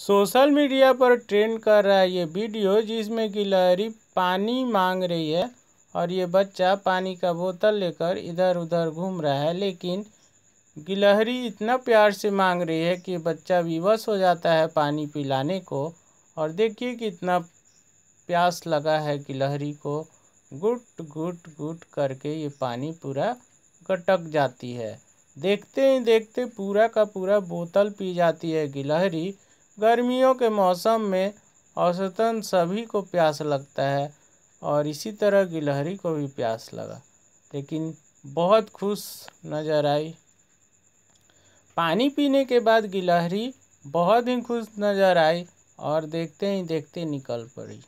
social media पर trend कर रहा है ये वीडियो जिसमें कि लहरी पानी मांग रही है और ये बच्चा पानी का बोतल लेकर इधर उधर घूम रहा है लेकिन गिलहरी इतना प्यार से मांग रही है कि बच्चा विवश हो जाता है पानी पिलाने को और देखिए कि इतना प्यास लगा है गिलहरी को गुट गुट गुट करके ये पानी पूरा गटक जाती है देखते ही देखते पूरा का पूरा बोतल पी जाती है गिलहरी गर्मियों के मौसम में औसतन सभी को प्यास लगता है और इसी तरह गिलहरी को भी प्यास लगा लेकिन बहुत खुश नज़र आई पानी पीने के बाद गिलहरी बहुत ही खुश नज़र आई और देखते ही देखते निकल पड़ी